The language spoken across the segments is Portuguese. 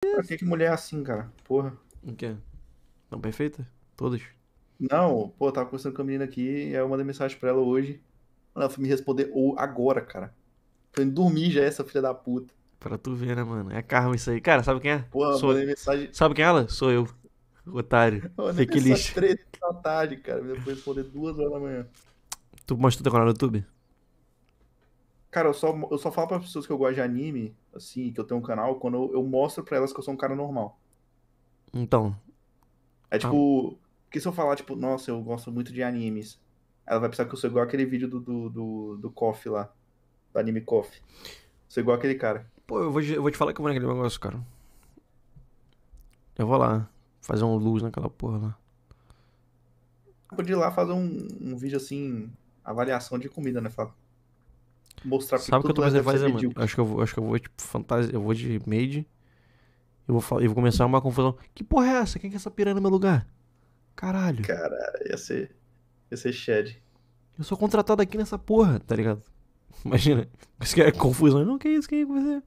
Pra que, que mulher é assim, cara? Porra. O quê? Não perfeita? Todas? Não, pô, tava conversando com a menina aqui, aí eu mandei mensagem pra ela hoje. Ela foi me responder ou agora, cara. Tô indo dormir já, essa filha da puta. Pra tu ver, né, mano? É karma isso aí. Cara, sabe quem é? Pô, Sou... mandei mensagem. Sabe quem é ela? Sou eu. Otário. Fique lixo. três da tarde, cara. Depois responder duas horas da manhã. Tu mostrou teu canal no YouTube? Cara, eu só, eu só falo para pessoas que eu gosto de anime, assim, que eu tenho um canal, quando eu, eu mostro para elas que eu sou um cara normal. Então. É tipo. Ah. Porque se eu falar, tipo, nossa, eu gosto muito de animes, ela vai pensar que eu sou igual aquele vídeo do, do, do, do Coffee lá. Do anime Coffee. Sou igual aquele cara. Pô, eu vou, eu vou te falar que eu vou naquele negócio, cara. Eu vou lá fazer um luz naquela porra lá. Eu ir lá fazer um, um vídeo assim, avaliação de comida, né, Fábio? mostrar pra Sabe o que eu tô né, pensando fazer, mano? Acho que eu vou, acho que eu vou tipo, fantasia, eu vou de made Eu vou, eu vou começar uma confusão. Que porra é essa? Quem que é essa piranha no meu lugar? Caralho. Cara, ia ser. Ia ser Shed. Eu sou contratado aqui nessa porra, tá ligado? Imagina. Isso que é confusão. Não, que isso, que é você?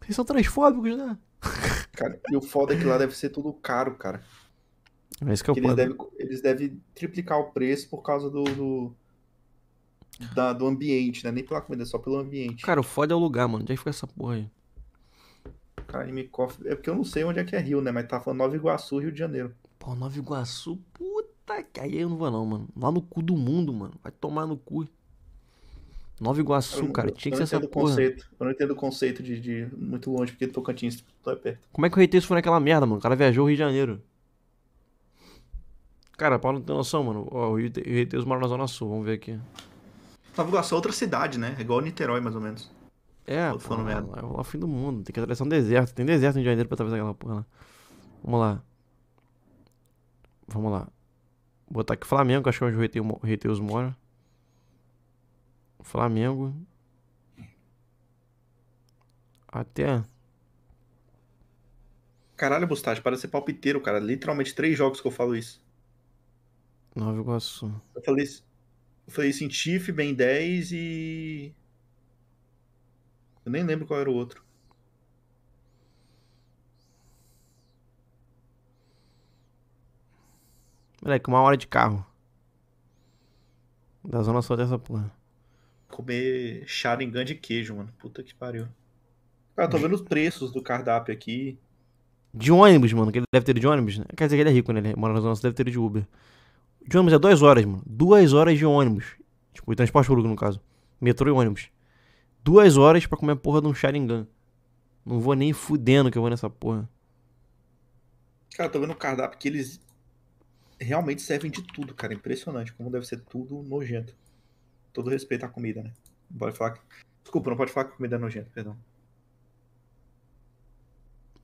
Vocês são transfóbicos, né? Cara, e o foda é que lá deve ser tudo caro, cara. É isso que, é que eu eles, eles devem triplicar o preço por causa do, do da, do ambiente, né? Nem pela comida, só pelo ambiente. Cara, o foda é o lugar, mano. Onde é que fica essa porra aí? Cara, me cofre. É porque eu não sei onde é que é Rio, né? Mas tá falando Nova Iguaçu, Rio de Janeiro. Pô, Nova Iguaçu, puta que aí eu não vou não, mano. Lá no cu do mundo, mano. Vai tomar no cu. Nova Iguaçu, não, cara, tinha que ser essa porra. Conceito. Eu não entendo o conceito de, de muito longe, porque Tocantins tô tá é perto. Como é que o Reiteiro foi naquela merda, mano? O cara viajou ao Rio de Janeiro. Cara, Paulo não tem noção, mano. Ó, o Reiteiro mora na Zona Sul, vamos ver aqui. Nova Iguaçu é outra cidade, né? É igual Niterói, mais ou menos. É, Outro pô, falando merda. é o fim do mundo. Tem que atravessar um deserto. Tem deserto em Janeiro pra atravessar aquela porra lá. Vamos lá. Vamos lá. Vou botar aqui Flamengo, acho que é onde o Reteus mora. Flamengo. Até. Caralho, Bustache, parece ser palpiteiro, cara. Literalmente três jogos que eu falo isso. Nova Iguaçu. Eu falei isso falei isso Tiff, Ben 10 e. Eu nem lembro qual era o outro. Moleque, uma hora de carro. Da zona sul dessa porra. Comer charingã de queijo, mano. Puta que pariu. Cara, ah, eu tô vendo os preços do cardápio aqui. De ônibus, mano, que ele deve ter de ônibus, né? Quer dizer que ele é rico, né? Ele mora na zona sul, deve ter de Uber. De ônibus é duas horas, mano. Duas horas de ônibus. Tipo, transporte público, no caso. Metrô e ônibus. Duas horas pra comer a porra de um Sharingan. Não vou nem fudendo que eu vou nessa porra. Cara, eu tô vendo o cardápio que eles realmente servem de tudo, cara. Impressionante como deve ser tudo nojento. Todo respeito à comida, né? Não pode falar que... Desculpa, não pode falar que comida é nojenta, perdão.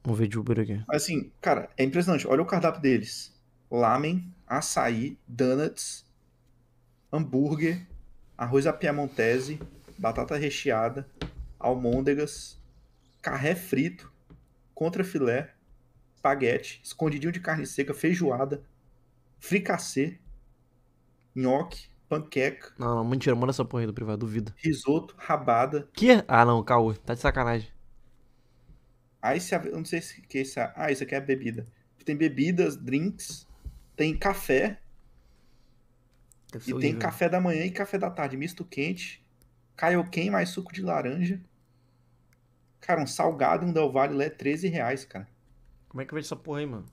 Vamos ver de Uber aqui. Assim, cara, é impressionante. Olha o cardápio deles. Lamen, açaí, donuts, hambúrguer, arroz à piamontese, batata recheada, almôndegas, carré frito, contrafilé, espaguete, escondidinho de carne seca, feijoada, fricassê, nhoque, panqueca. Não, não, mentira, manda essa porra aí do privado, duvido. Risoto, rabada. Que? Ah, não, caô, tá de sacanagem. Aí se, eu não sei se que é isso. Ah, isso aqui é bebida. Tem bebidas, drinks, tem café. E tem né? café da manhã e café da tarde, misto quente, Kaioken mais suco de laranja. Cara, um salgado, um Del Valle é 13 reais, cara. Como é que vai essa porra aí, mano?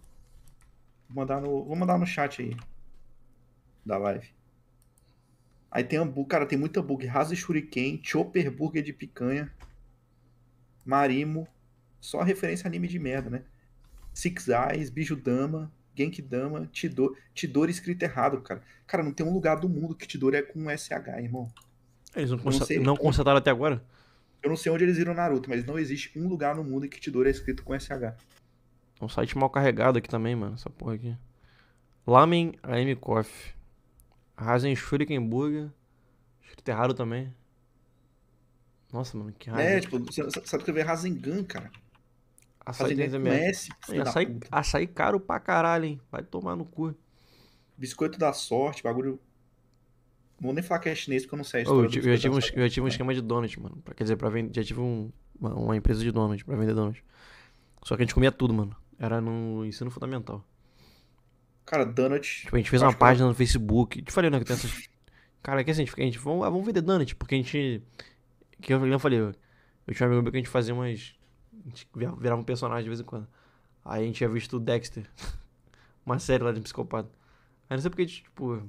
Vou mandar no, vou mandar no chat aí. Da live. Aí tem hambúrguer, cara, tem muito hambúrguer. Rasa shuriken, chopper burger de picanha, marimo. Só referência anime de merda, né? Six Eyes, Bijudama, Genkidama, Tidor, Tidor escrito errado, cara. Cara, não tem um lugar do mundo que Tidor é com SH, irmão. Eles não, consta não, não constataram até agora? Eu não sei onde eles viram Naruto, mas não existe um lugar no mundo em que Tidor é escrito com SH. É um site mal carregado aqui também, mano, essa porra aqui. Lamen AM Coffee. Rasen Shuriken Burger. Escrito errado também. Nossa, mano, que raiva. É, tipo, sabe que eu vi Rasengan, cara? Açaí dentro Messi, açaí, açaí caro pra caralho, hein? Vai tomar no cu. Biscoito da sorte, bagulho. Não vou nem falar que é chinês porque eu não sei a história. Oh, eu, tive, eu, tive um, eu, tive um, esquema de donut, mano. Pra, quer dizer, pra vender, já tive um, uma, uma, empresa de donut pra vender donut. Só que a gente comia tudo, mano. Era no ensino fundamental. Cara, donut. Tipo, a gente fez uma página no Facebook. Te falei, né? Que tem essas. Cara, é que assim, a gente, a gente vamos, ah, vamos vender donut, porque a gente. Que eu, eu falei, eu tinha um amigo meu que a gente fazia umas a gente virava um personagem de vez em quando. Aí a gente tinha visto o Dexter. Uma série lá de um psicopata. Aí não sei porque a gente, tipo.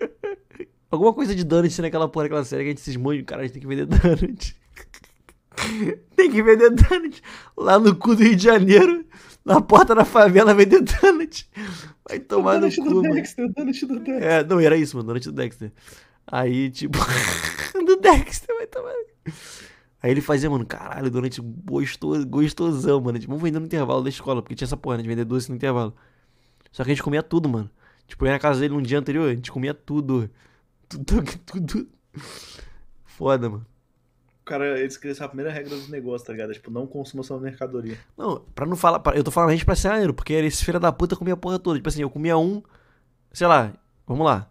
Alguma coisa de Donut naquela porra, aquela série que a gente se esmanja, cara, a gente tem que vender Donut. tem que vender Donut lá no cu do Rio de Janeiro, na porta da favela, vender Donut. É, tipo, vai tomar no cu, do Dexter, Donut do Dexter. É, não, era isso, mano, Donut do Dexter. Aí, tipo, do Dexter, vai tomar. Aí ele fazia, mano, caralho, durante gostoso, gostosão, mano. Tipo, vamos vender no intervalo da escola, porque tinha essa porra, né, de vender doce no intervalo. Só que a gente comia tudo, mano. Tipo, eu ia na casa dele no dia anterior, a gente comia tudo. Tudo, tudo. Foda, mano. O cara, eles criam essa primeira regra dos negócios, tá ligado? Tipo, não consumação só mercadoria. Não, pra não falar. Pra, eu tô falando a gente pra ser maneiro, porque esse filho da puta comia a porra toda. Tipo assim, eu comia um. Sei lá, vamos lá.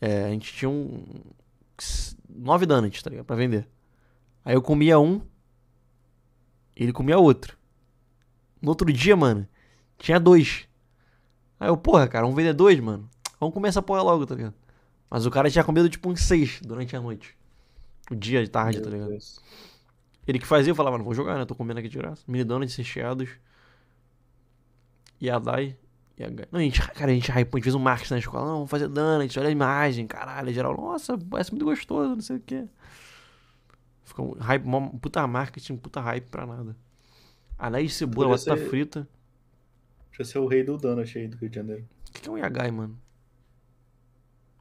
É, a gente tinha um. Nove donuts, tá ligado? Pra vender. Aí eu comia um, ele comia outro. No outro dia, mano, tinha dois. Aí eu, porra, cara, vamos vender dois, mano. Vamos comer essa porra logo, tá ligado? Mas o cara tinha comido tipo uns seis durante a noite. O dia de tarde, tá Meu tá ligado? Deus. Ele que fazia, eu falava, não vou jogar, né? Tô comendo aqui de graça. Mini de recheados. E a Dai. E a Não, a gente, cara, a gente hypou, a gente fez um marketing na escola. Não, vamos fazer gente olha a imagem, caralho. Geral, nossa, parece muito gostoso, não sei o quê ficou um hype, uma puta marketing, puta hype pra nada. Anéis de cebola, batata ser... frita. Deixa eu ser o rei do donut aí do Rio de Janeiro. O que, que é um IH, mano?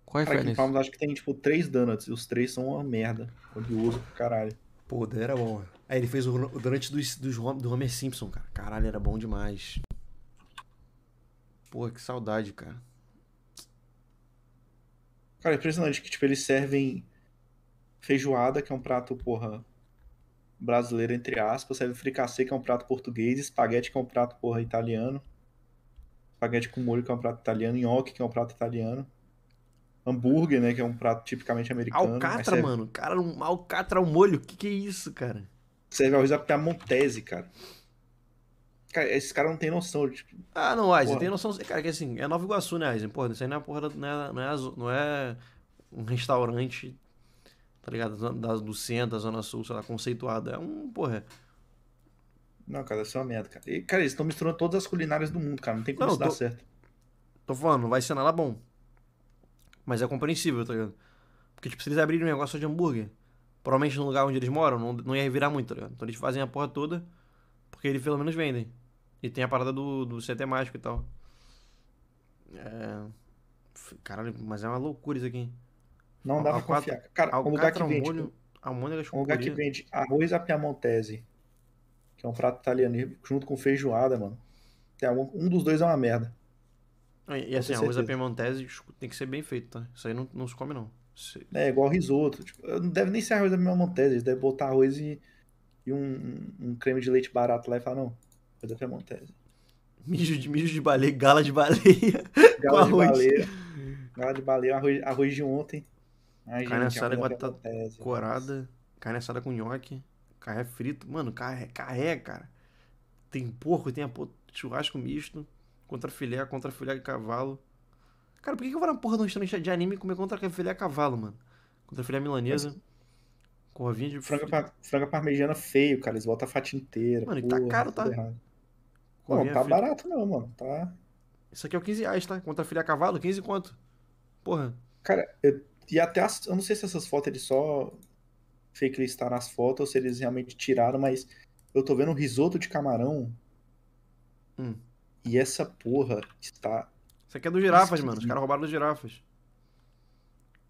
Qual é a diferença? Aqui em acho que tem, tipo, três donuts. E os três são uma merda. uso pra caralho. Pô, o era bom. Aí é, ele fez o, donut dos, dos, do Homer Simpson, cara. Caralho, era bom demais. Porra, que saudade, cara. Cara, é impressionante que, tipo, eles servem feijoada, que é um prato, porra, brasileiro, entre aspas, serve fricassê, que é um prato português, espaguete, que é um prato, porra, italiano, espaguete com molho, que é um prato italiano, nhoque, que é um prato italiano, hambúrguer, né, que é um prato tipicamente americano. Alcatra, serve... mano, cara, um alcatra ao molho, que que é isso, cara? Serve arroz à piamontese, cara. Cara, esses caras não tem noção. Tipo, ah, não, Aizen, tem noção. Cara, que assim, é Nova Iguaçu, né, Aizen? Porra, isso aí não é, porra, não é, não é, é um restaurante tá ligado? Da, do centro, da Zona Sul, sei lá, conceituada. É um, porra. Não, cara, isso é uma merda, cara. E, cara, eles estão misturando todas as culinárias do mundo, cara. Não tem como não, isso tô... dar certo. Tô falando, não vai ser nada bom. Mas é compreensível, tá ligado? Porque, tipo, se eles abrirem um negócio de hambúrguer, provavelmente no lugar onde eles moram, não, não ia revirar muito, tá ligado? Então eles fazem a porra toda, porque eles pelo menos vendem. E tem a parada do, do CT mágico e tal. É. Caralho, mas é uma loucura isso aqui, hein? Não dá para confiar. Cara, um lugar que é vende. Molho, é um lugar que vende arroz à piamontese, que é um prato italiano, junto com feijoada, mano. um dos dois é uma merda. E, e assim, arroz à piamontese tipo, tem que ser bem feito, tá? Isso aí não, não se come, não. Se... É, igual risoto. Tipo, não deve nem ser arroz à piamontese, eles devem botar arroz e, e um, um, creme de leite barato lá e falar, não, arroz à piamontese. Mijo de, mijo de baleia, gala de baleia. Gala de baleia. Gala de baleia, arroz, arroz de ontem. Ai, carne gente, assada com é batata né? corada, carne assada com nhoque, carré frito. Mano, carré, carré, cara. Tem porco, tem a churrasco misto, contra filé, contra filé de cavalo. Cara, por que, eu vou na porra de um restaurante de anime comer contra filé a cavalo, mano? Contra filé milanesa. Mas... Com de franga, par... parmegiana feio, cara. Eles botam a fatia inteira. Mano, porra, e tá caro, tá? Não, não tá barato não, mano. Tá. Isso aqui é o 15 reais, tá? Contra filé a cavalo, 15 quanto? Porra. Cara, eu e até as, eu não sei se essas fotos eles só fake listar tá nas fotos ou se eles realmente tiraram, mas eu tô vendo um risoto de camarão. Hum. E essa porra está. Isso aqui é do girafas, esquisita. mano. Os caras roubaram dos girafas.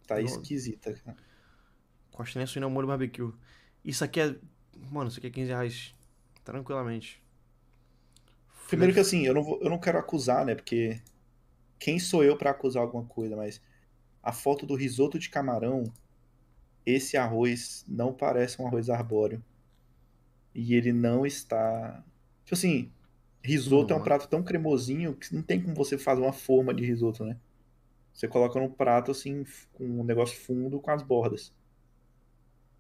Tá esquisita, cara. Costelinha suína molho barbecue. Isso aqui é. Mano, isso aqui é 15 reais. Tranquilamente. Primeiro que assim, eu não, vou, eu não quero acusar, né? Porque. Quem sou eu para acusar alguma coisa, mas a foto do risoto de camarão, esse arroz não parece um arroz arbóreo. E ele não está. Tipo assim, risoto é um uhum. prato tão cremosinho que não tem como você fazer uma forma de risoto, né? Você coloca num prato assim, com um negócio fundo com as bordas.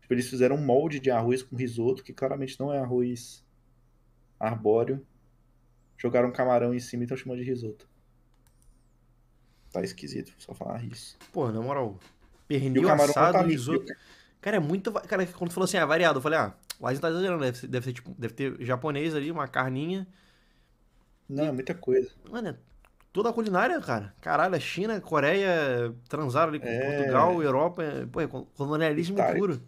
Tipo, eles fizeram um molde de arroz com risoto, que claramente não é arroz arbóreo. Jogaram camarão em cima e estão chamando de risoto tá esquisito, só falar isso. Pô, na moral, pernil assado, tá risoto... Cara, é muito... Cara, quando tu falou assim, é variado, eu falei, ah, lá gente tá exagerando, deve, ser, deve, ser, tipo, deve ter japonês ali, uma carninha. Não, e... É muita coisa. Mano, é toda a culinária, cara. Caralho, a China, Coreia, transaram ali com é... Portugal, Europa, é, pô, é colonialismo Itália. puro.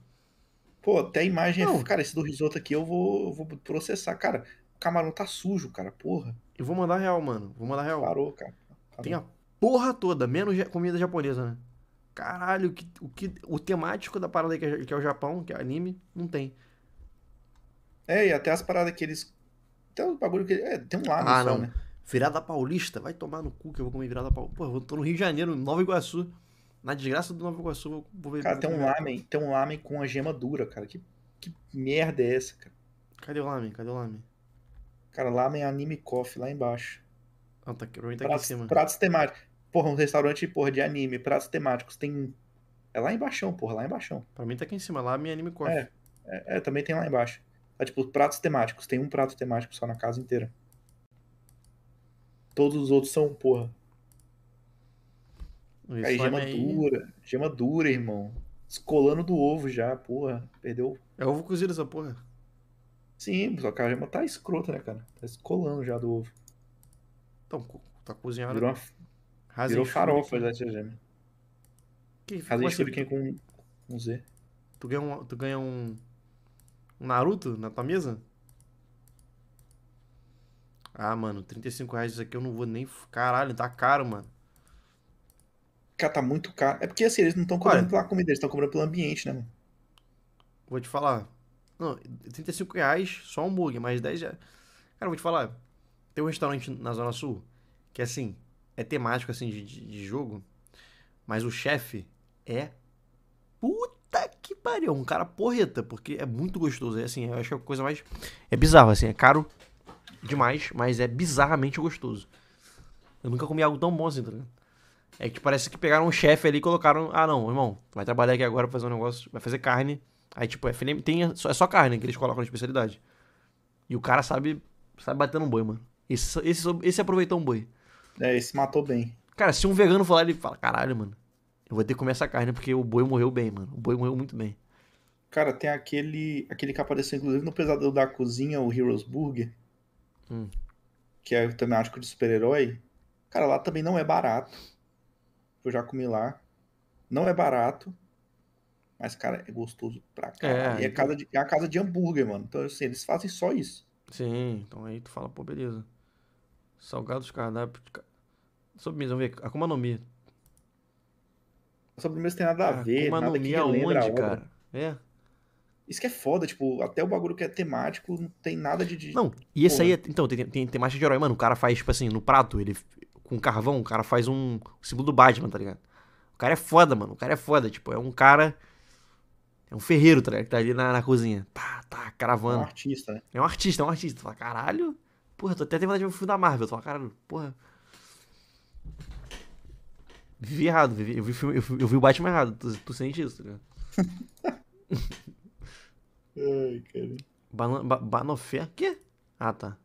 Pô, até a imagem, não. cara, esse do risoto aqui eu vou, vou processar. Cara, o camarão tá sujo, cara, porra. Eu vou mandar real, mano. Vou mandar real. Parou, cara. Parou. Tá Tem a porra toda, menos comida japonesa, né? Caralho, que, o, que, o temático da parada que é, que é o Japão, que é anime, não tem. É, e até as paradas que eles. Tem um bagulho que. É, tem um lado ah, né, só, não. né? Virada paulista, vai tomar no cu que eu vou comer virada paulista. Pô, eu tô no Rio de Janeiro, Nova Iguaçu. Na desgraça do Nova Iguaçu, vou, vou ver. Cara, tem um, lamen, tem um lamen com a gema dura, cara. Que, que merda é essa, cara? Cadê o lamen? Cadê o lamen? Cara, lamen é anime coffee lá embaixo. Ah, tá, pra pratos, tá aqui em cima. Pratos temáticos porra, um restaurante, porra, de anime, pratos temáticos, tem. É lá embaixo, porra, lá embaixo. Pra mim tá aqui em cima, lá minha anime corre. É, é, é, também tem lá embaixo. Tá tipo, pratos temáticos, tem um prato temático só na casa inteira. Todos os outros são, porra. aí gema aí... dura, gema dura, irmão. Escolando do ovo já, porra. Perdeu. É ovo cozido essa porra. Sim, só que a gema tá escrota, né, cara? Tá escolando já do ovo. Então, tá cozinhado. Virou uma Virou farofa da tia gêmea. Que, Rasen Shuriken com um Z. Tu ganha um, tu ganha um, um Naruto na tua mesa? Ah, mano, 35 reais isso aqui eu não vou nem. Caralho, tá caro, mano. Cara, tá muito caro. É porque assim, eles não estão cobrando Olha, pela comida, eles estão cobrando pelo ambiente, né, mano? Vou te falar. Não, 35 reais só um bug, mais 10 já. Cara, vou te falar. Tem um restaurante na Zona Sul que é assim é temático, assim, de, de, jogo. Mas o chefe é. Puta que pariu! Um cara porreta, porque é muito gostoso. É assim, eu acho que é a coisa mais. É bizarro, assim, é caro demais, mas é bizarramente gostoso. Eu nunca comi algo tão bom assim, tá ligado? É que parece que pegaram um chefe ali e colocaram. Ah, não, irmão, vai trabalhar aqui agora pra fazer um negócio. Vai fazer carne. Aí, tipo, é, filme, tem, é só carne que eles colocam na especialidade. E o cara sabe, sabe bater um boi, mano. Esse, esse, esse aproveitou um boi. É, esse matou bem. Cara, se um vegano falar, ele fala, caralho, mano, eu vou ter que comer essa carne porque o boi morreu bem, mano. O boi morreu muito bem. Cara, tem aquele aquele que apareceu, inclusive, no Pesadelo da Cozinha, o Heroes Burger, hum. que é também acho que de super-herói. Cara, lá também não é barato. Eu já comi lá. Não é barato. Mas, cara, é gostoso pra é, caralho. É, e é, então. casa de, é a casa de hambúrguer, mano. Então, assim, eles fazem só isso. Sim, então aí tu fala, pô, beleza. Salgados cardápio. Sobremesa, vamos ver. Akuma no Mi. Sobremesa tem nada a ver. Akuma nada no Mi aonde, cara? É. Isso que é foda, tipo, até o bagulho que é temático não tem nada de. de... Não, e esse aí, é, então, tem, tem temática de herói. Mano, o cara faz, tipo assim, no prato, ele com carvão, o cara faz um símbolo do Batman, tá ligado? O cara é foda, mano. O cara é foda, tipo, é um cara. É um ferreiro, tá ligado? Que tá ali na, na cozinha. Tá, tá, cravando. É um artista, né? É um artista, é um artista. Tu fala, caralho. Porra, eu até tentando vontade de ver um filme da Marvel. Eu tô cara, porra. Vivi errado, vivi, eu, vi filme, eu, vi, eu vi o Batman errado, tu, tu sente isso, tá ligado? Ai, cara. ba, banofé? Quê? Ah, tá.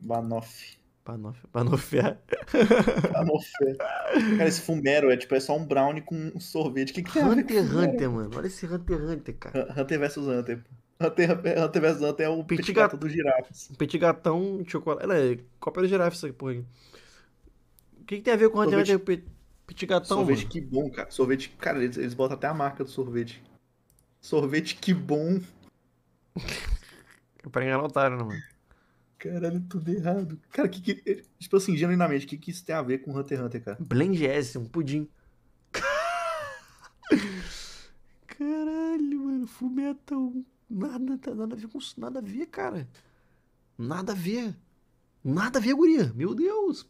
Banof. Banof. Banofé. Banofé. Cara, esse Fumero é tipo, é só um brownie com um sorvete. Que que Hunter x Hunter, mano. Olha esse Hunter Hunter, cara. Hunter versus Hunter, pô. Ela tem, a versão até o petit, petit gato, gato girafes. Petit gatão de chocolate. Ela é cópia do girafe, essa porra aí. O que, que, tem a ver com sorvete, a sorvete, pit, petit gatão? Sorvete mano? que bom, cara. Sorvete, cara, eles, eles botam até a marca do sorvete. Sorvete que bom. pra enganar otário, né, mano? Caralho, tudo errado. Cara, que que. Eh, tipo assim, genuinamente, o que, que isso tem a ver com Hunter x Hunter, cara? Blend S, um pudim. Caralho, mano, Fullmetal. Nada, nada a ver com isso. Nada a ver, cara. Nada a ver. Nada a ver, guria. Meu Deus.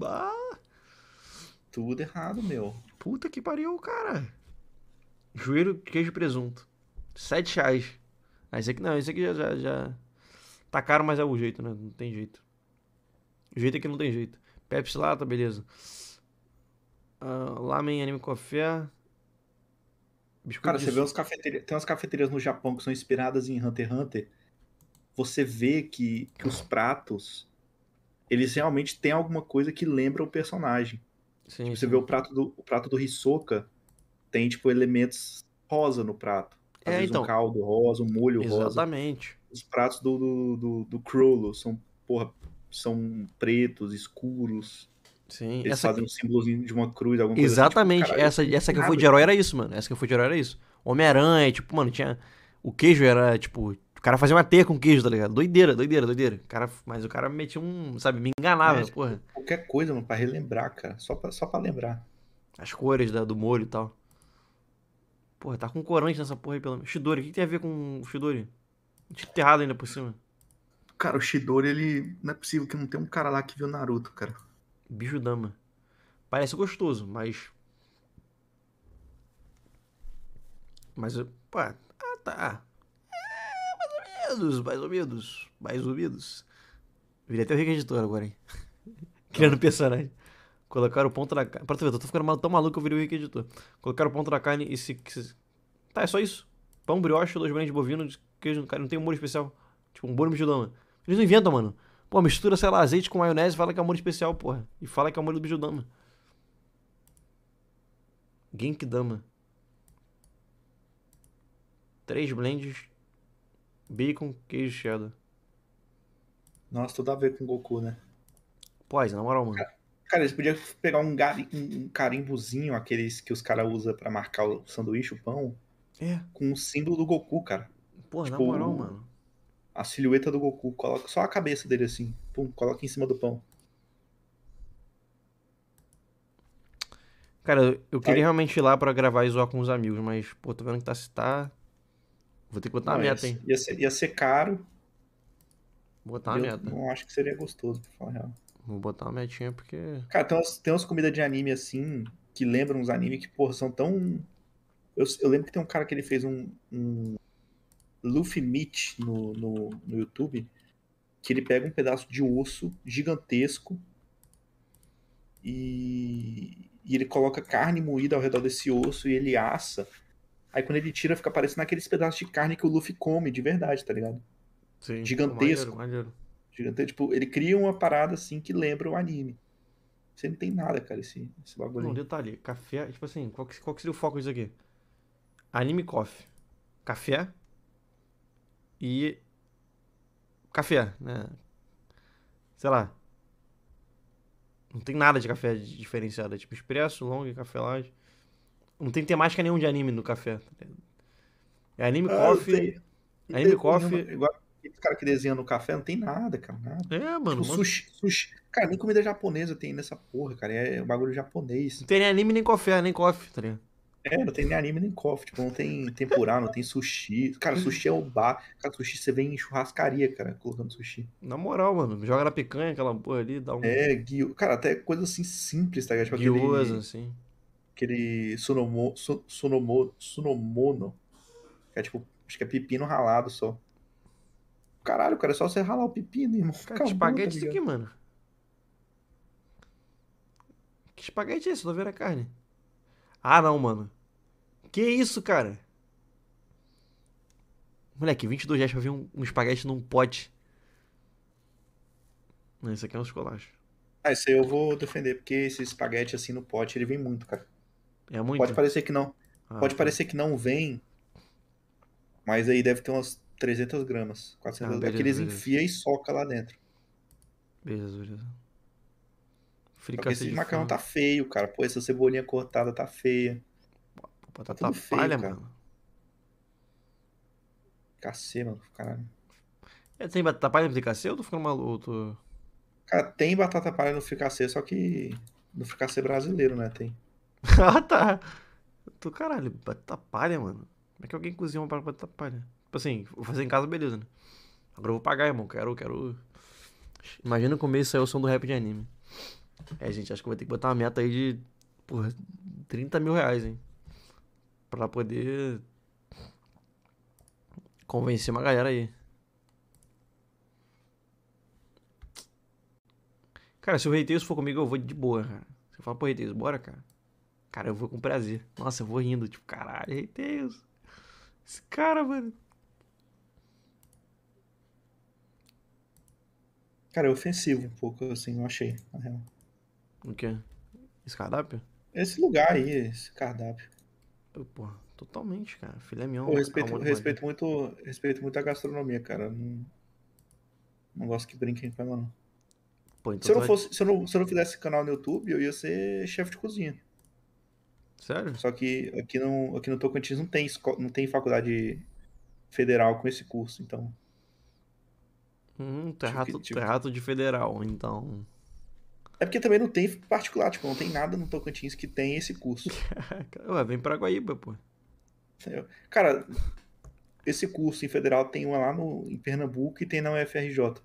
Tudo errado, meu. Puta que pariu, cara. Joelho, queijo e presunto. Sete reais. Ah, esse aqui não, esse aqui já, já, já, Tá caro, mas é o jeito, né? Não tem jeito. O jeito é que não tem jeito. Pepsi lata, tá beleza. Uh, Lamen Anime coffee. Biscoito Cara, você vê uns cafeterias. Tem umas cafeterias no Japão que são inspiradas em Hunter x Hunter. Você vê que, que os pratos. Eles realmente têm alguma coisa que lembra o personagem. Sim, tipo, sim. Você vê o prato do, o prato do Hisoka. Tem, tipo, elementos rosa no prato. Às é, vezes então, um caldo rosa, um molho exatamente. rosa. Exatamente. Os pratos do, do, do, do Crollo são, porra, são pretos, escuros. Sim. Eles essa fazem um símbolozinho de uma cruz, alguma coisa assim, tipo, Exatamente. tipo, essa, essa que eu fui é de herói era isso, mano. Essa que eu fui de herói era isso. Homem-Aranha, tipo, mano, tinha... O queijo era, tipo... O cara fazia uma teia com queijo, tá ligado? Doideira, doideira, doideira. O cara, mas o cara metia um, sabe, me enganava, porra. Qualquer coisa, mano, pra relembrar, cara. Só pra, só pra lembrar. As cores da, do molho e tal. Porra, tá com corante nessa porra aí, pelo menos. Shidori, o que, que tem a ver com o Shidori? Tipo errado ainda por cima. Cara, o Shidori, ele. Não é possível que não tenha um cara lá que viu Naruto, cara. Bijudama. Parece gostoso, mas. Mas. Pá, ah, tá. É, mais ou menos, mais ou menos. Mais ou menos. Virei até o Rick Editor agora, hein? Criando tá. personagem. Colocaram o ponto na carne. Pra tu ver, eu tô ficando tão maluco que eu virei o Rick Editor. Colocaram o ponto na carne e se. Tá, é só isso. Pão, brioche, dois de bovino queijo, cara, não tem humor especial. Tipo, um bolo bijudama. Eles não inventam, mano. Pô, mistura, sei lá, azeite com maionese e fala que é um molho especial, porra. E fala que é o molho do bijudama. Dama. Três blends. Bacon, queijo cheddar. Nossa, tudo a ver com Goku, né? Pois, na moral, mano. Cara, eles podiam pegar um, gari, um carimbozinho, aqueles que os caras usam pra marcar o sanduíche, o pão. É. Com o símbolo do Goku, cara. Porra, tipo, na moral, mano a silhueta do Goku, coloca só a cabeça dele assim, pum, coloca em cima do pão. Cara, eu, queria realmente ir lá para gravar e zoar com os amigos, mas, pô, tô vendo que tá. se tá... Vou ter que botar não, uma meta, hein? Ia ser, ia ser caro. Vou botar uma meta. Não acho que seria gostoso, pra falar a real. Vou botar uma metinha porque. Cara, tem umas, tem umas comidas de anime assim, que lembram uns animes que, porra, são tão. Eu, eu lembro que tem um cara que ele fez um, um Luffy Meat no, no, no YouTube, que ele pega um pedaço de osso gigantesco e, e ele coloca carne moída ao redor desse osso e ele assa. Aí quando ele tira, fica parecendo aqueles pedaços de carne que o Luffy come de verdade, tá ligado? Sim, gigantesco. Maneiro, maneiro. tipo, ele cria uma parada assim que lembra o anime. Você não tem nada, cara, esse, esse bagulho. Um detalhe, café, tipo assim, qual que, qual que seria o foco disso aqui? Anime Coffee. Café, e café, né? Sei lá. Não tem nada de café diferenciado. É tipo expresso, long, café latte. Não tem temática nenhum de anime no café. Tá é anime ah, coffee. Tem, anime tem, coffee. igual aquele cara que desenha no café, não tem nada, cara. Nada. É, mano. Tipo, sushi, sushi, Cara, nem comida japonesa tem nessa porra, cara. É um bagulho japonês. Não tem nem anime, nem café, nem coffee, tá ligado? É, não tem nem anime nem coffee, tipo, não tem tempurá, não tem sushi. Cara, sushi é o bar. Cara, sushi você vem em churrascaria, cara, colocando sushi. Na moral, mano, joga na picanha aquela porra ali, dá um. É, guio. Cara, até coisa assim simples, tá ligado? Tipo, Guioso, aquele... assim. Aquele sonomo... Son... sonomo... sonomono. Que é tipo, acho que é pepino ralado só. Caralho, cara, é só você ralar o pepino, irmão. Cara, espaguete tá é isso aqui, mano. Que espaguete é esse? Tô vendo a carne. Ah, não, mano. Que isso, cara? Moleque, 22 reais pra ver um, um espaguete num pote. Não, esse aqui é um escolacho. Ah, esse aí eu vou defender, porque esse espaguete assim no pote, ele vem muito, cara. É muito? Pode parecer que não. Ah, Pode tá. parecer que não vem, mas aí deve ter umas 300 gramas, 400 ah, gramas. Ah, beleza, é que eles enfiam enfia e soca lá dentro. Beleza, beleza. Fricassê esse de macarrão tá frango. tá feio, cara. Pô, essa cebolinha cortada tá feia. Batata tá, tá, tá palha, feio, mano. Cacê, mano, caralho. É, tem batata palha no fricassê ou tô ficando maluco? Cara, tem batata palha no fricassê, só que no fricassê brasileiro, né, tem. ah, tá. Tu, caralho, batata palha, mano. Como é que alguém cozinha uma batata palha? Tipo assim, vou fazer em casa, beleza, né? Agora eu vou pagar, irmão. Quero, quero... Imagina comer começo aí é o som do rap de anime. É, gente, acho que vou ter que botar uma meta aí de, porra, 30 mil reais, hein? Pra poder convencer uma galera aí. Cara, se o Reiteus for comigo, eu vou de boa, cara. Você fala, pô, Reiteus, bora, cara. Cara, eu vou com prazer. Nossa, eu vou rindo, tipo, caralho, Reiteus. Esse cara, mano. Cara, é ofensivo um pouco, assim, eu achei, na real. O quê? Esse cardápio? Esse lugar aí, esse cardápio. Pô, totalmente, cara. Filé mignon. Pô, respeito, respeito muito, respeito muito a gastronomia, cara. Não, não gosto que brinquem com ela, não. Pô, então se, eu não fosse, vai... se, eu não, se eu não fizesse canal no YouTube, eu ia ser chefe de cozinha. Sério? Só que aqui não, aqui no Tocantins não tem, não tem faculdade federal com esse curso, então. Hum, tu é tipo rato, é tipo... rato de federal, então. É porque também não tem particular, tipo, não tem nada no Tocantins que tem esse curso. Ué, vem pra Guaíba, pô. Cara, esse curso em federal tem uma lá no, em Pernambuco e tem na UFRJ.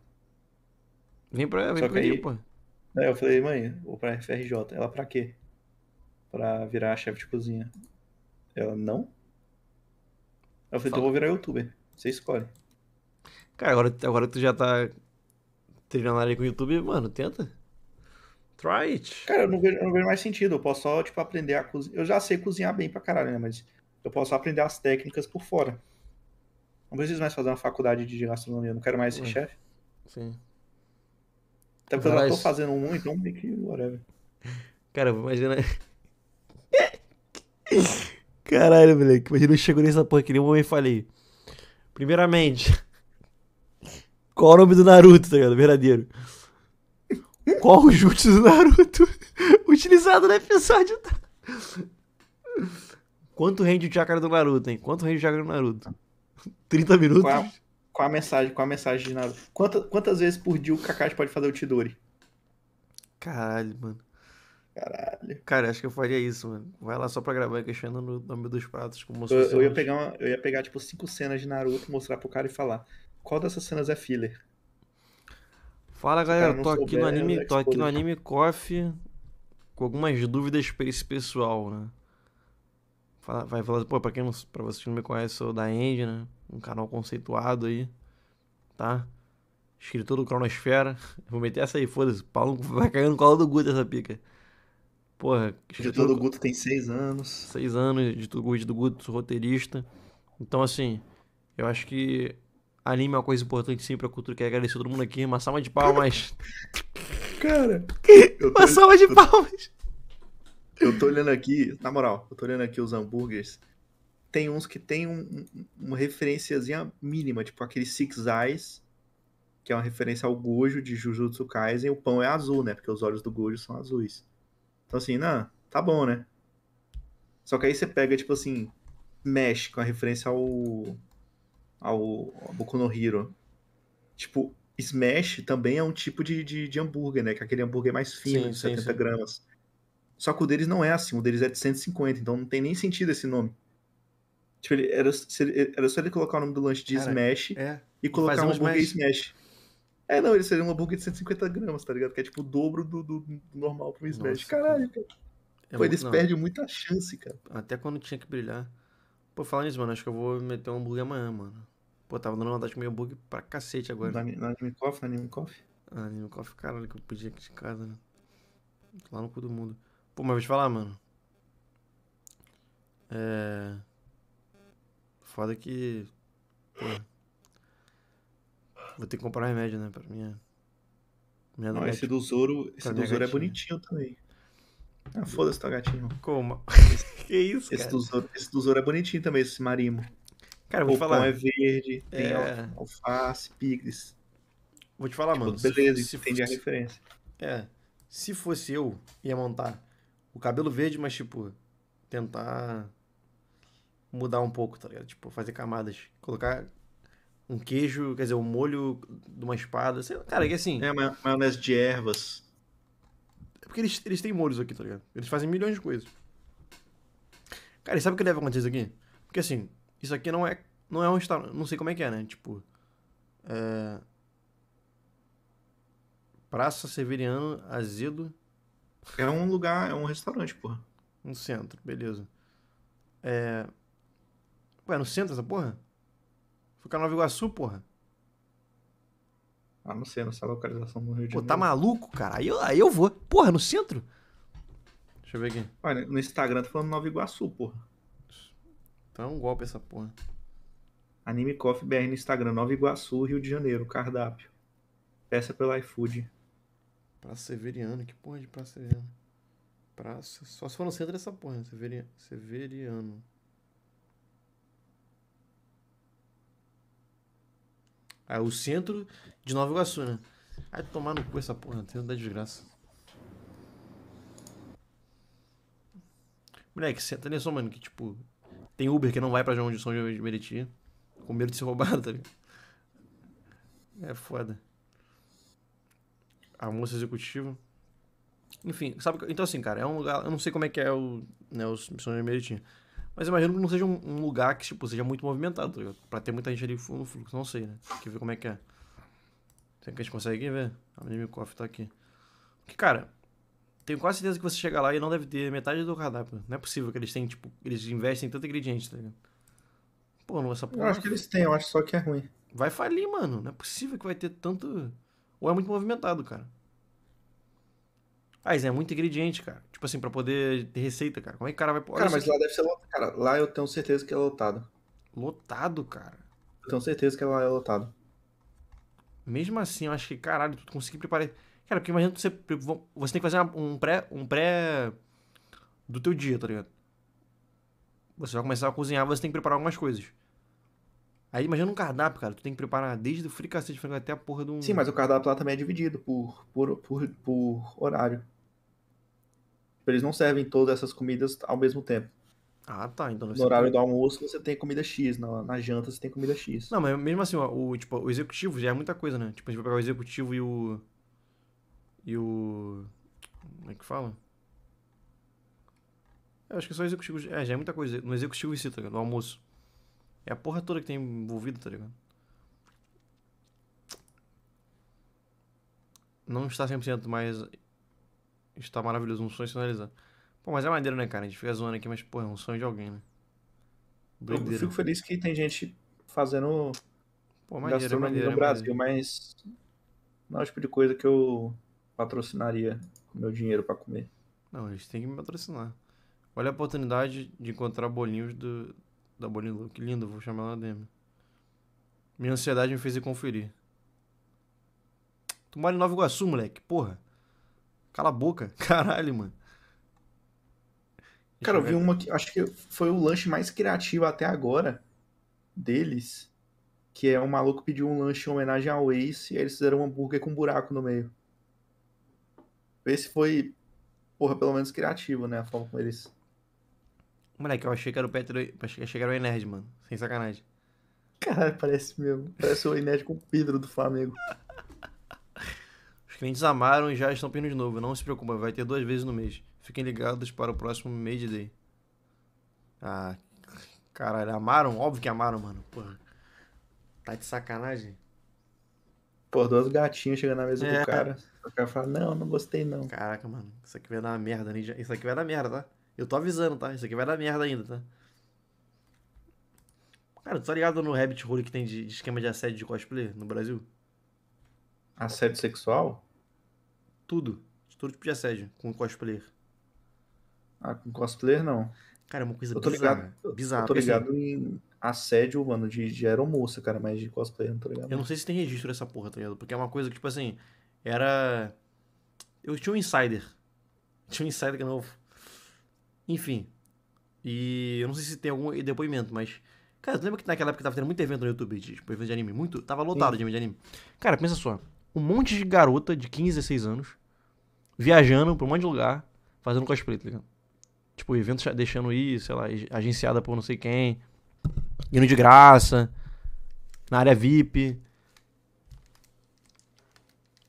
Vem pra, vem pra aí, aí, pô. Aí é, eu falei, mãe, vou pra UFRJ. Ela pra quê? Pra virar chefe de cozinha. Ela, não? Eu falei, então vou virar youtuber. Você escolhe. Cara, agora, agora tu já tá treinando ali com o YouTube, mano, tenta. Try it. Cara, eu não, vejo, eu não vejo mais sentido. Eu posso só, tipo, aprender a cozinhar. Eu já sei cozinhar bem pra caralho, né? Mas eu posso aprender as técnicas por fora. Não preciso mais fazer uma faculdade de gastronomia. Eu não quero mais ser chefe. Sim. Até então, porque Mas... eu não tô fazendo um, então meio que whatever. Cara, imagina. Caralho, moleque. Imagina eu chego nessa porra que nem um homem falei. Primeiramente. Qual é o nome do Naruto, tá ligado? Verdadeiro. Qual o jutsu do Naruto utilizado no né, episódio? Da... Quanto rende o chakra do Naruto, hein? Quanto rende o chakra do Naruto? 30 é minutos? Qual a, é qual a mensagem? Qual é a mensagem de Naruto? Quanta, quantas vezes por dia o Kakashi pode fazer o Tidori? Caralho, mano. Caralho. Cara, acho que eu faria isso, mano. Vai lá só pra gravar questionando no nome dos pratos com eu, eu ia pegar uma, Eu ia pegar, tipo, cinco cenas de Naruto, mostrar pro cara e falar: qual dessas cenas é filler? Fala galera, tô aqui no anime, tô aqui no anime Coffee com algumas dúvidas para esse pessoal, né? Fala, vai falar, pô, para quem não, para vocês que não me conhecem, sou da End, né? Um canal conceituado aí, tá? Escritor do Cronosfera. Vou meter essa aí, foda-se. Paulo vai cair no colo do Guto essa pica. Porra, escritor do Guto tem seis anos. Seis anos, de do Guto, roteirista. Então, assim, eu acho que Anime é uma coisa importante sim pra cultura. Quero agradecer todo mundo aqui. Uma salva de palmas. Cara. Eu Uma salva de palmas. Eu tô olhando aqui, na moral, eu tô olhando aqui os hambúrgueres. Tem uns que tem um, uma referenciazinha mínima, tipo aquele Six Eyes, que é uma referência ao Gojo de Jujutsu Kaisen. O pão é azul, né? Porque os olhos do Gojo são azuis. Então assim, não, tá bom, né? Só que aí você pega, tipo assim, mexe com a referência ao ao, ao Boku no Hero. Tipo, smash também é um tipo de, de, de hambúrguer, né? Que é aquele hambúrguer mais fino, sim, de 70 sim, sim. gramas. Só que o deles não é assim, o deles é de 150, então não tem nem sentido esse nome. Tipo, ele, era, era só ele colocar o nome do lanche de Smash é. e colocar um hambúrguer smash. smash. É, não, ele seria um hambúrguer de 150 gramas, tá ligado? Que é tipo o dobro do, do, do normal pro Smash. Nossa, Caralho, cara. É Pô, muito, eles não. perdem muita chance, cara. Até quando tinha que brilhar. Pô, falando nisso, mano, acho que eu vou meter um hambúrguer amanhã, mano. Pô, tava dando vontade de comer hambúrguer pra cacete agora. Na, na Anime Coffee, na Anime Coffee? Na ah, Anime Coffee, caralho, que eu pedi aqui de casa, né? Tô lá no cu do mundo. Pô, mas vou te falar, mano. É. Foda que. Pô. Vou ter que comprar um remédio, né? Pra minha. minha Não, esse do Zoro, esse do Zoro é bonitinho também. Ah, foda-se teu tá gatinho. Como? que isso, esse cara? esse do é bonitinho também, esse marimo. Cara, eu vou o te falar. é verde, tem é... alface, pigres. Vou te falar, tipo, mano. Beleza, se, entendi a referência. É. Se fosse eu, ia montar o cabelo verde, mas, tipo, tentar mudar um pouco, tá ligado? Tipo, fazer camadas. Colocar um queijo, quer dizer, um molho de uma espada. Sei lá, cara, que assim. É, maionese de ervas. Porque eles, eles têm molhos aqui, tá ligado? Eles fazem milhões de coisas. Cara, e sabe o que deve acontecer isso aqui? Porque assim, isso aqui não é, não é um restaurante. Não sei como é que é, né? Tipo. É... Praça Severiano Azedo. É um lugar, é um restaurante, porra. No um centro, beleza. É. Ué, no centro essa porra? Fica Nova Iguaçu, porra. Ah, não sei, não localização do Rio de Janeiro. Pô, tá maluco, cara? Aí eu, aí eu vou. Porra, no centro? Deixa eu ver aqui. Olha, no Instagram tá falando Nova Iguaçu, porra. Então é um golpe essa porra. Anime Coffee BR no Instagram, Nova Iguaçu, Rio de Janeiro, cardápio. Peça pelo iFood. Praça Severiano, que porra de Praça Severiano? Praça. Só se for no centro dessa é porra, né? Severiano. Severiano. É o centro de Nova Iguaçu, né? Aí tomar no cu essa porra, não de desgraça. Moleque, senta nisso, mano, que tipo, tem Uber que não vai pra João de São de Meriti, com medo de ser roubado, tá ligado? É foda. Almoço executivo. Enfim, sabe? Então, assim, cara, é um lugar. Eu não sei como é que é o. Né, os João de Meriti. Mas imagino que não seja um, um lugar que, tipo, seja muito movimentado, tá Pra ter muita gente ali no fluxo, não sei, né? Tem que ver como é que é. Será que a gente consegue ver? A Anime Coffee tá aqui. Porque, cara, tenho quase certeza que você chega lá e não deve ter metade do cardápio. Não é possível que eles tenham tipo, eles investem em tanto ingrediente, tá ligado? Pô, não, essa porra. Eu acho que eles têm, eu acho só que é ruim. Vai falir, mano. Não é possível que vai ter tanto. Ou é muito movimentado, cara. Ah, isso é muito ingrediente, cara. Tipo assim, pra poder ter receita, cara. Como é que o cara vai... Olha cara, mas aqui. lá deve ser lotado, cara. Lá eu tenho certeza que é lotado. Lotado, cara? Eu tenho certeza que lá é lotado. Mesmo assim, eu acho que, caralho, tu conseguir preparar... Cara, porque imagina que você... Você tem que fazer um pré... Um pré... Do teu dia, tá ligado? Você vai começar a cozinhar, você tem que preparar algumas coisas. Aí imagina um cardápio, cara. Tu tem que preparar desde o fricassê de frango até a porra do. Sim, mas o cardápio lá também é dividido por, por, por, por horário. Tipo, eles não servem todas essas comidas ao mesmo tempo. Ah, tá. Então no horário do almoço você tem comida X, na, na, janta você tem comida X. Não, mas mesmo assim, o, tipo, o executivo já é muita coisa, né? Tipo, a gente vai pegar o executivo e o. E o. Como é que fala? Eu acho que é só o executivo. É, já é muita coisa. No executivo em si, tá ligado? No almoço. É a porra toda que tem envolvido, tá ligado? Não está 100%, mas está maravilhoso, um sonho sinalizado. Pô, mas é maneiro, né, cara? A gente fica zoando aqui, mas, pô, é um sonho de alguém, né? Doideira. Eu fico feliz que tem gente fazendo pô, maneiro, gastronomia maneiro, no é Brasil, maneiro. mas não é o tipo de coisa que eu patrocinaria com meu dinheiro para comer. Não, eles têm que me patrocinar. Olha a oportunidade de encontrar bolinhos do, da Bolinho Lu. Que lindo, vou chamar ela DM. Minha ansiedade me fez ir conferir. Tu mora em Nova Iguaçu, moleque, porra. Cala a boca. Caralho, mano. Deixa Cara, eu vi ver. uma que acho que foi o lanche mais criativo até agora deles, que é um maluco pediu um lanche em homenagem ao Ace e aí eles fizeram um hambúrguer com um buraco no meio. Esse foi, porra, pelo menos criativo, né? A forma como eles. Moleque, eu achei que era o Petro. achei que era o Enerd, mano. Sem sacanagem. Cara, parece mesmo. Parece o Enerd com o Pedro do Flamengo. Os clientes amaram e já estão pedindo de novo. Não se preocupa, vai ter duas vezes no mês. Fiquem ligados para o próximo Made Day. Ah, caralho, amaram? Óbvio que amaram, mano. Porra. Tá de sacanagem. Pô, dois gatinhos chegando na mesa é. do cara. O cara fala, não, não gostei não. Caraca, mano. Isso aqui vai dar merda, né? Isso aqui vai dar merda, tá? Eu tô avisando, tá? Isso aqui vai dar merda ainda, tá? Cara, tu tá ligado no rabbit hole que tem de esquema de assédio de cosplay no Brasil? Assédio sexual? Tudo. De todo tipo de assédio com cosplayer. Ah, com cosplayer não. Cara, é uma coisa eu tô bizarra. Ligado, bizarra. Eu tô assim, ligado assim, em assédio, mano, de, de aeromoça, cara, mas de cosplayer não tô ligado. Eu não sei se tem registro dessa porra, tá ligado? Porque é uma coisa que, tipo assim, era. Eu tinha um insider. Tinha um insider que é novo. Enfim. E eu não sei se tem algum depoimento, mas. Cara, tu lembra que naquela época tava tendo muito evento no YouTube, tipo, evento de anime? Muito? Tava lotado Sim. de evento de anime. Cara, pensa só um monte de garota de 15, 16 anos viajando pra um monte de lugar fazendo cosplay, tá ligado? Tipo, eventos deixando ir, sei lá, agenciada por não sei quem, indo de graça, na área VIP.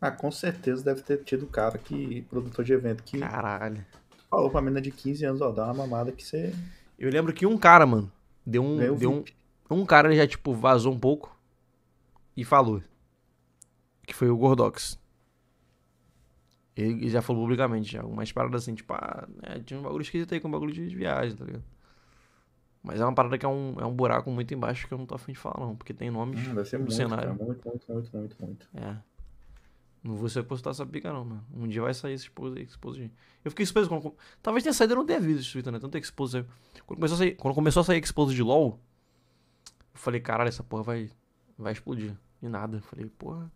Ah, com certeza deve ter tido cara que, produtor de evento, que Caralho. falou pra menina de 15 anos, ó, dá uma mamada que você... Eu lembro que um cara, mano, deu um... Deu um, um cara, ele já, tipo, vazou um pouco e falou, que foi o Gordox. Ele já falou publicamente já. Umas paradas assim, tipo, ah, né, tinha um bagulho esquisito aí com um bagulho de viagem, tá ligado? Mas é uma parada que é um, é um buraco muito embaixo que eu não tô afim de falar, não, porque tem nomes hum, ser muito, cenário. Cara, muito, muito, muito, muito, muito. É. Não vou ser postar essa pica, não, mano. Um dia vai sair esse expose aí, expose aí. Eu fiquei surpreso quando. Talvez tenha saído, eu não tenha visto isso, Twitter, né? Tanto expose. Quando começou a sair, quando começou a sair expose de LOL, eu falei, caralho, essa porra vai, vai explodir. E nada. Eu falei, porra.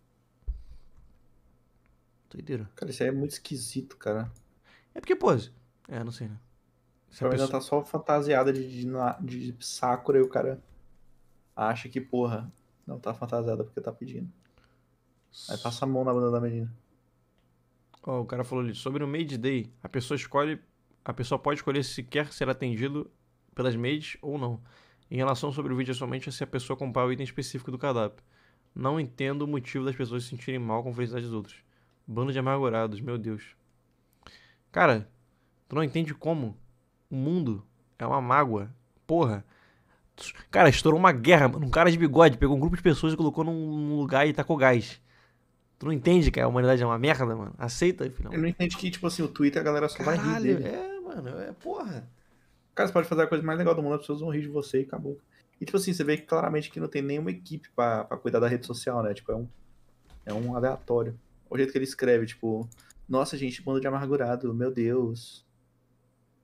Doideira. Cara, isso aí é muito esquisito, cara. É porque, pô. É, não sei, né? Se a pessoa... tá só fantasiada de, de, de, de Sakura e o cara acha que, porra, não tá fantasiada porque tá pedindo. Aí passa a mão na bunda da menina. Ó, oh, o cara falou ali, sobre o Made Day, a pessoa escolhe. A pessoa pode escolher se quer ser atendido pelas maids ou não. Em relação sobre o vídeo, é somente se a pessoa comprar o item específico do cardápio. Não entendo o motivo das pessoas se sentirem mal com a felicidade dos outros. Bando de amargurados, meu Deus. Cara, tu não entende como o mundo é uma mágoa. Porra. Cara, estourou uma guerra, mano. Um cara de bigode pegou um grupo de pessoas e colocou num lugar e tacou gás. Tu não entende que a humanidade é uma merda, mano? Aceita, filho. Eu não entende que, tipo assim, o Twitter a galera só Caralho, vai rir dele. É, mano, é porra. Cara, você pode fazer a coisa mais legal do mundo, as pessoas vão rir de você e acabou. E, tipo assim, você vê claramente que não tem nenhuma equipe para cuidar da rede social, né? Tipo, é um, é um aleatório o jeito que ele escreve, tipo, nossa, gente, bando de amargurado, meu Deus.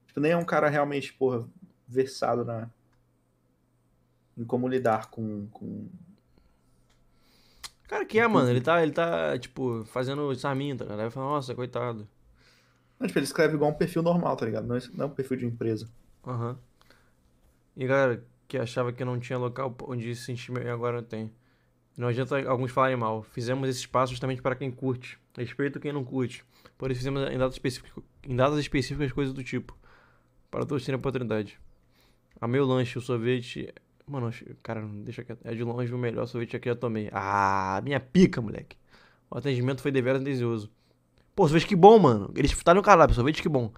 Tipo, nem é um cara realmente, porra, versado na. em como lidar com. com... Cara, que é, uhum. mano? Ele tá, ele tá, tipo, fazendo sarminho, tá ligado? Ele fala, nossa, coitado. Não, tipo, ele escreve igual um perfil normal, tá ligado? Não é, não é um perfil de empresa. Aham. Uhum. E galera que achava que não tinha local onde se sentir melhor, agora tem. Não adianta alguns falarem mal. Fizemos esse espaço justamente para quem curte. Respeito quem não curte. Por isso fizemos em datas, específicas em datas específicas coisas do tipo. Para todos terem oportunidade. A meu lanche, o sorvete. Mano, cara, deixa quieto. É de longe o melhor sorvete que eu tomei. Ah, minha pica, moleque. O atendimento foi deveras desejoso. Pô, sorvete que bom, mano. Eles putaram o caralho, sorvete que bom.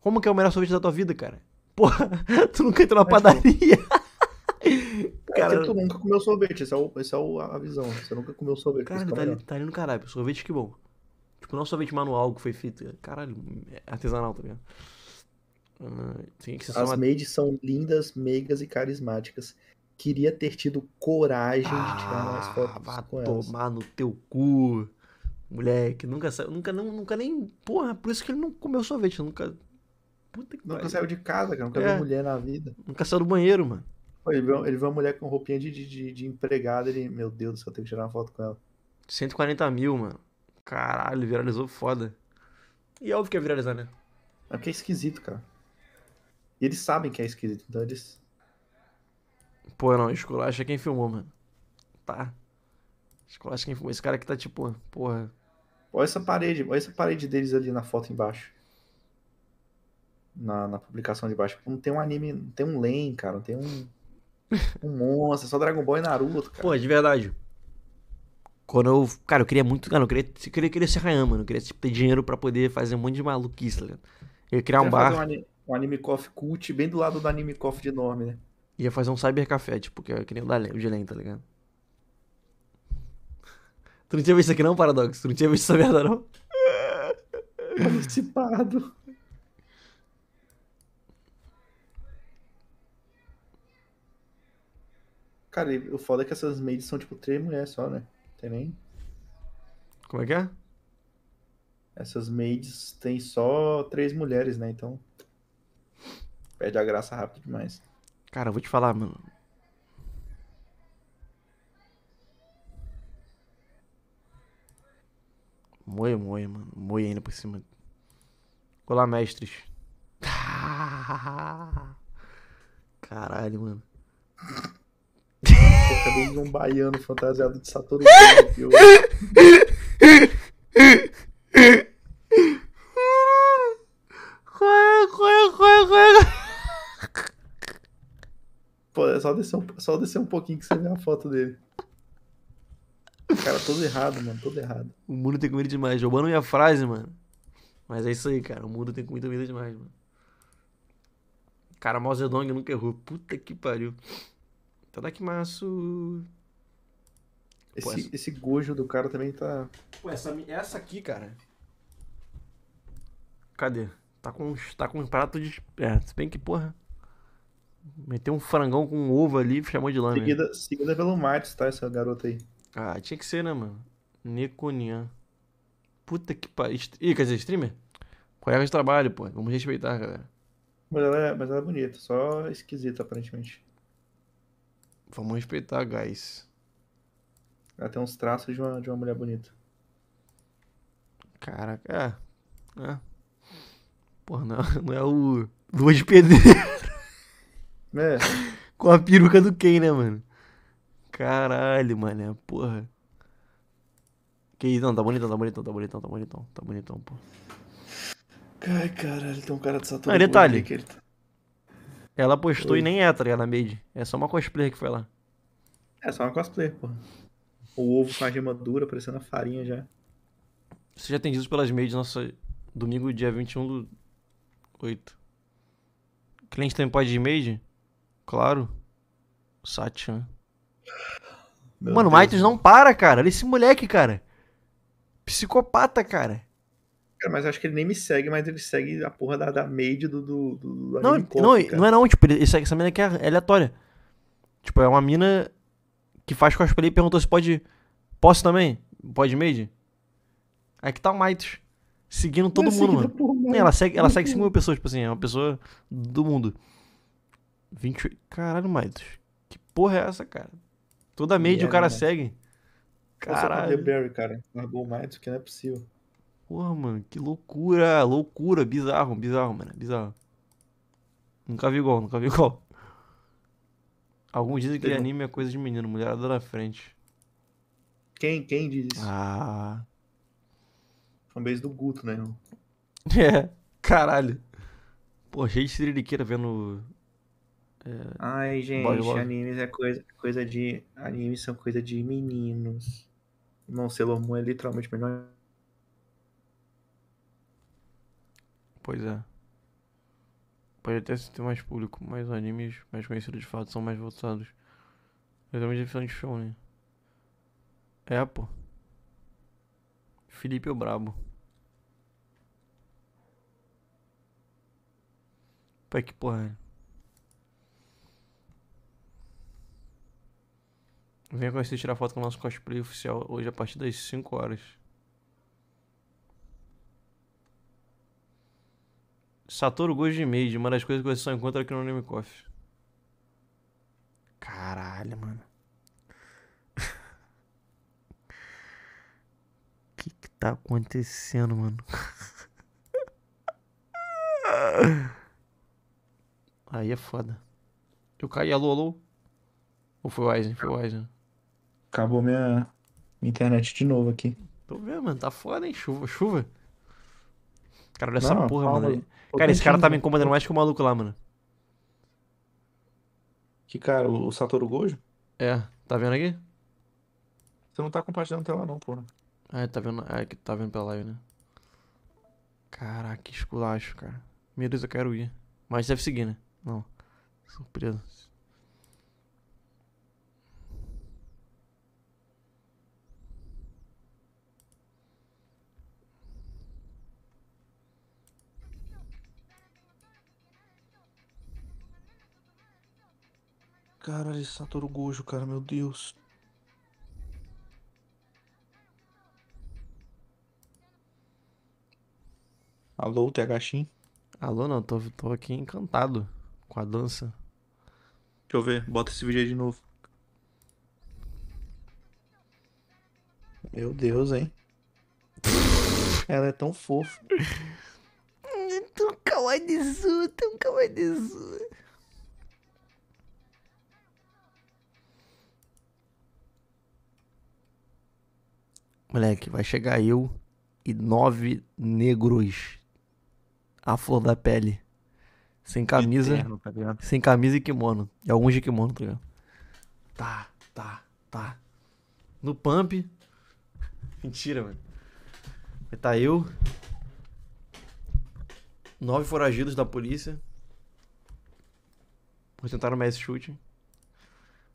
Como que é o melhor sorvete da tua vida, cara? Porra, tu nunca entrou na padaria. É, cara. tu nunca comeu sorvete, essa é, o, é o, a visão. Você nunca comeu sorvete. Cara, é tá ali, tá ali no caralho. Sorvete que bom. Tipo, não é sorvete manual que foi feito. Caralho, é artesanal, tá ligado? Uh, que As maids são lindas, meigas e carismáticas. Queria ter tido coragem ah, de tirar ah, mais fotos vá com elas. tomar no teu cu. Moleque, nunca saiu, nunca, não, nunca nem. Porra, por isso que ele não comeu sorvete, nunca. Puta que Nunca pai. saiu de casa, cara. Nunca é. viu mulher na vida. Nunca saiu do banheiro, mano. Ele vê, ele vê uma mulher com roupinha de, de, de empregada, ele. Meu Deus do céu, eu tenho que tirar uma foto com ela. 140 mil, mano. Caralho, viralizou foda. E é óbvio que é viralizar, né? É porque é esquisito, cara. E eles sabem que é esquisito, então eles. Pô, não, esculacha é quem filmou, mano. Tá. Esculacha é quem filmou. Esse cara que tá tipo, porra. Olha essa parede, olha essa parede deles ali na foto embaixo. Na, na publicação de baixo. Não tem um anime, não tem um lane, cara, não tem um. Um monstro, só Dragon Ball e Naruto, cara. Pô, de verdade. Quando eu. Cara, eu queria muito. Cara, eu queria, eu queria, eu queria ser Hayama, eu queria tipo, ter dinheiro pra poder fazer um monte de maluquice, tá ligado? Eu ia criar um bar. Um anime, um anime Coffee Cult bem do lado do anime Coffee de nome, né? Ia fazer um cyber café tipo, que eu é queria o, da, o de Len, tá ligado? Tu não tinha visto isso aqui não, paradoxo Tu não tinha visto essa merda não? Participado. Cara, o foda é que essas maids são tipo três mulheres só, né? Tem nem. Como é que é? Essas maids tem só três mulheres, né? Então. Perde a graça rápido demais. Cara, eu vou te falar, mano. Moe, moe, mano. Moe ainda por cima. Olá, mestres. Caralho, mano cadê de um baiano fantasiado de Saturno? Eu... Pô, é só descer, um, só descer um pouquinho que você vê a foto dele. Cara, todo errado, mano, todo errado. O mundo tem comida demais. Roubando minha é frase, mano. Mas é isso aí, cara. O mundo tem comida, comida demais, mano. Cara, Mao Zedong nunca errou. Puta que pariu. Tadakimasu. Então, esse, Pô, esse gojo do cara também tá. Pô, essa, essa aqui, cara. Cadê? Tá com, tá com um prato de. É, se bem que, porra. Meteu um frangão com um ovo ali e chamou de lã. Seguida, seguida pelo Martins, tá? Essa garota aí. Ah, tinha que ser, né, mano? Neconian. Puta que pariu. Ih, quer dizer, streamer? Colega de trabalho, pô. Vamos respeitar, galera. Mas ela é, mas ela é bonita, só esquisita, aparentemente. Vamos respeitar, guys. Ela tem uns traços de uma, de uma mulher bonita. Caraca, é. é. Porra, não, não é o Lua de Pedreiro. É. Com a peruca do Ken, né, mano? Caralho, mano, porra. Que isso, não, tá bonitão, tá bonitão, tá bonitão, tá bonitão, tá bonitão, pô. Ai, caralho, tem um cara de satanás. Ah, detalhe. Que ele tá... Ela postou e nem é, tá ligado? Na Made. É só uma cosplayer que foi lá. É só uma cosplayer, porra. O ovo com a gema dura, parecendo a farinha já. Você já tem é atendido pelas made nossa. Domingo, dia 21 do 8. cliente tem pode de Made? Claro. Satian. Mano, o não para, cara. Olha esse moleque, cara. Psicopata, cara cara, mas acho que ele nem me segue, mas ele segue a porra da, da made do. do, do não, não, não é não, tipo, ele segue essa mina que é, é aleatória. Tipo, é uma mina que faz cosplay e perguntou se pode. Posso também? Pode made? Aí que tá o Maitos. Seguindo todo mundo, mano. Porra, Ela segue, ela segue 5 mil pessoas, tipo assim, é uma pessoa do mundo. 28. Caralho, Maitos. Que porra é essa, cara? Toda made yeah, o cara é, né? segue. É caralho. Barry, cara. Largou o Maitos, que não é possível. Porra, mano, que loucura, loucura, bizarro, bizarro, mano, bizarro. Nunca vi igual, nunca vi igual. Alguns dizem que anime é coisa de menino, mulherada na frente. Quem, quem diz isso? Ah. Fanbase do Guto, né, irmão? É, caralho. Pô, cheio de siririqueira vendo. É, Ai, gente, body animes é coisa, coisa de. Animes são coisa de meninos. Não, Selomon é literalmente menor Pois é. Pode até se ter mais público, mas animes mais conhecidos de fato são mais votados. Exatamente a definição de show, né? É, pô. Felipe é o Brabo. Pô, é que porra. É? Venha conhecer tirar foto com o nosso cosplay oficial hoje a partir das 5 horas. Satoru Gojo Mage, uma das coisas que você só encontra aqui no Nemicoff. Coffee. Caralho, mano. O que que tá acontecendo, mano? Aí é foda. Eu caí, alô, alô? Ou foi o Aizen? Foi o Aizen. Acabou minha, minha internet de novo aqui. Tô vendo, mano. Tá foda, hein? Chuva, chuva. Cara, olha essa porra, mano. Cara, esse cara tá me incomodando mais que o maluco lá, mano. Que cara, o Satoru Gojo? É, tá vendo aqui? Você não tá compartilhando tela não, porra. Ah, tá vendo, é, ah, que tá vendo pela live, né? Caraca, que esculacho, cara. Meu Deus, eu quero ir. Mas deve seguir, né? Não. Surpresa. Caralho, Satoru Gojo, cara, meu Deus. Alô, THX? Alô, não, tô, tô aqui encantado com a dança. Deixa eu ver, bota esse vídeo aí de novo. Meu Deus, hein? Ela é tão fofa. tão kawaii desu, tão kawaii desu. Moleque, vai chegar eu e nove negros à flor da pele. Sem camisa. Eterno, tá sem camisa e kimono. E alguns de kimono, tá ligado? Tá, tá, tá. No pump. Mentira, mano. Vai tá eu. Nove foragidos da polícia. Vou tentar no Messi chute.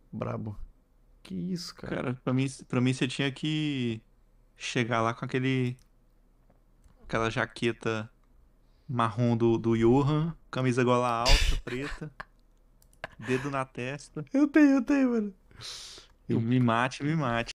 Brabo. Que isso, cara. Cara, pra mim, pra mim você tinha que chegar lá com aquele. aquela jaqueta marrom do, do Johan, camisa gola alta, preta, dedo na testa. Eu tenho, eu tenho, mano. Eu me mate, me mate.